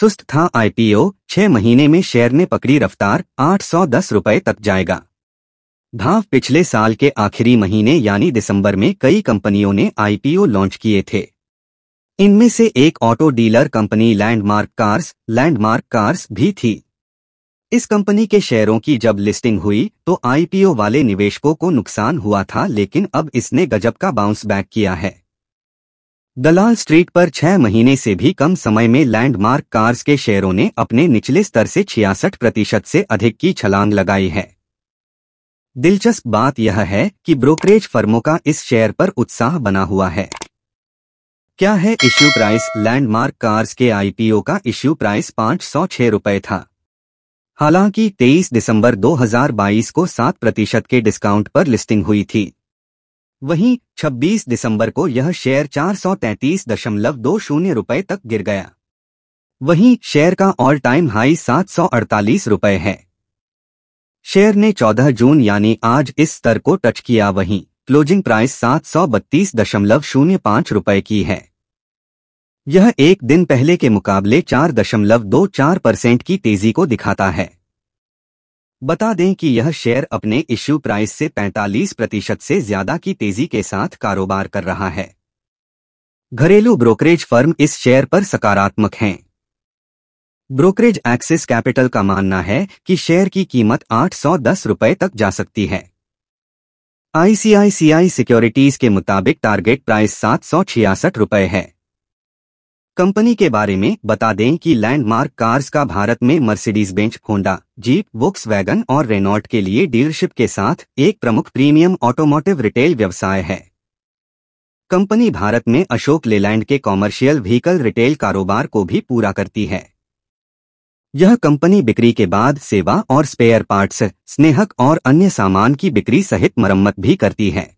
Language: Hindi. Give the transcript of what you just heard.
सुस्त था आईपीओ छह महीने में शेयर ने पकड़ी रफ्तार दस रुपए तक जाएगा भाव पिछले साल के आखिरी महीने यानी दिसंबर में कई कंपनियों ने आईपीओ लॉन्च किए थे इनमें से एक auto dealer company Landmark Cars Landmark Cars भी थी इस कंपनी के शेयरों की जब लिस्टिंग हुई तो आईपीओ वाले निवेशकों को नुकसान हुआ था लेकिन अब इसने गजब का बाउंस बैक किया है दलाल स्ट्रीट पर छह महीने से भी कम समय में लैंडमार्क कार्स के शेयरों ने अपने निचले स्तर से छियासठ प्रतिशत से अधिक की छलांग लगाई है दिलचस्प बात यह है कि ब्रोकरेज फर्मों का इस शेयर पर उत्साह बना हुआ है क्या है इश्यू प्राइस लैंडमार्क कार्स के आईपीओ का इश्यू प्राइस पांच सौ छह रुपये था हालांकि 23 दिसंबर 2022 को 7 प्रतिशत के डिस्काउंट पर लिस्टिंग हुई थी वहीं 26 दिसंबर को यह शेयर चार सौ तैतीस दशमलव दो शून्य रुपये तक गिर गया वहीं शेयर का ऑल टाइम हाई सात सौ अड़तालीस रुपये है शेयर ने 14 जून यानी आज इस स्तर को टच किया वहीं क्लोजिंग प्राइस सात सौ बत्तीस दशमलव शून्य पाँच रुपये की है यह एक दिन पहले के मुकाबले चार दशमलव दो चार परसेंट की तेजी को दिखाता है बता दें कि यह शेयर अपने इश्यू प्राइस से 45 प्रतिशत से ज्यादा की तेजी के साथ कारोबार कर रहा है घरेलू ब्रोकरेज फर्म इस शेयर पर सकारात्मक हैं ब्रोकरेज एक्सिस कैपिटल का मानना है कि शेयर की कीमत आठ सौ दस रुपये तक जा सकती है आईसीआईसीआई सिक्योरिटीज के मुताबिक टारगेट प्राइस सात सौ छियासठ रुपये है कंपनी के बारे में बता दें कि लैंडमार्क कार्स का भारत में Mercedes Benz Honda Jeep Volkswagen और रेनॉल्ट के लिए डीलरशिप के साथ एक प्रमुख प्रीमियम ऑटोमोटिव रिटेल व्यवसाय है कंपनी भारत में अशोक लेलैंड के कॉमर्शियल व्हीकल रिटेल कारोबार को भी पूरा करती है यह कंपनी बिक्री के बाद सेवा और स्पेयर पार्ट्स स्नेहक और अन्य सामान की बिक्री सहित मरम्मत भी करती है